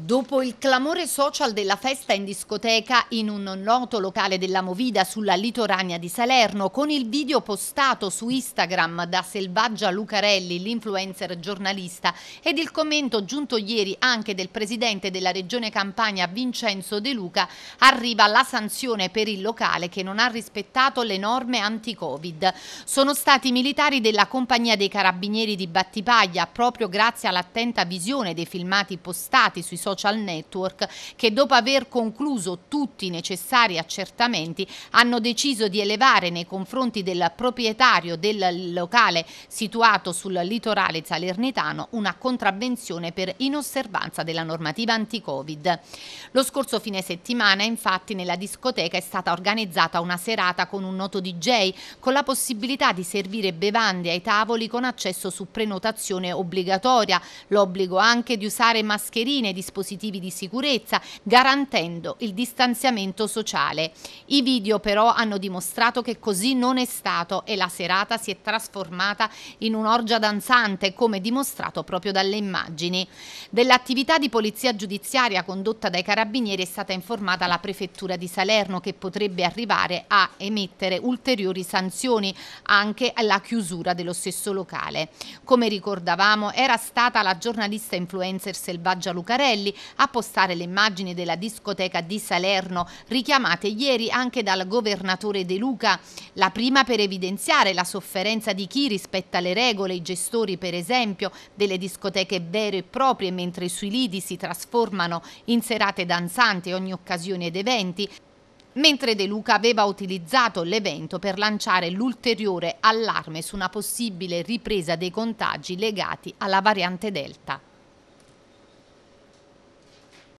Dopo il clamore social della festa in discoteca in un noto locale della Movida sulla litorania di Salerno, con il video postato su Instagram da Selvaggia Lucarelli, l'influencer giornalista, ed il commento giunto ieri anche del presidente della regione Campania Vincenzo De Luca, arriva la sanzione per il locale che non ha rispettato le norme anti-Covid. Sono stati militari della Compagnia dei Carabinieri di Battipaglia, proprio grazie all'attenta visione dei filmati postati sui social social network che dopo aver concluso tutti i necessari accertamenti hanno deciso di elevare nei confronti del proprietario del locale situato sul litorale salernitano una contravvenzione per inosservanza della normativa anti-Covid. Lo scorso fine settimana infatti nella discoteca è stata organizzata una serata con un noto DJ con la possibilità di servire bevande ai tavoli con accesso su prenotazione obbligatoria, l'obbligo anche di usare mascherine disponibili dispositivi di sicurezza, garantendo il distanziamento sociale. I video però hanno dimostrato che così non è stato e la serata si è trasformata in un'orgia danzante, come dimostrato proprio dalle immagini. Dell'attività di polizia giudiziaria condotta dai carabinieri è stata informata la prefettura di Salerno che potrebbe arrivare a emettere ulteriori sanzioni anche alla chiusura dello stesso locale. Come ricordavamo era stata la giornalista influencer Selvaggia Lucarelli Martelli a postare le immagini della discoteca di Salerno richiamate ieri anche dal governatore De Luca, la prima per evidenziare la sofferenza di chi rispetta le regole, i gestori per esempio delle discoteche vere e proprie mentre sui lidi si trasformano in serate danzanti ogni occasione ed eventi, mentre De Luca aveva utilizzato l'evento per lanciare l'ulteriore allarme su una possibile ripresa dei contagi legati alla variante Delta.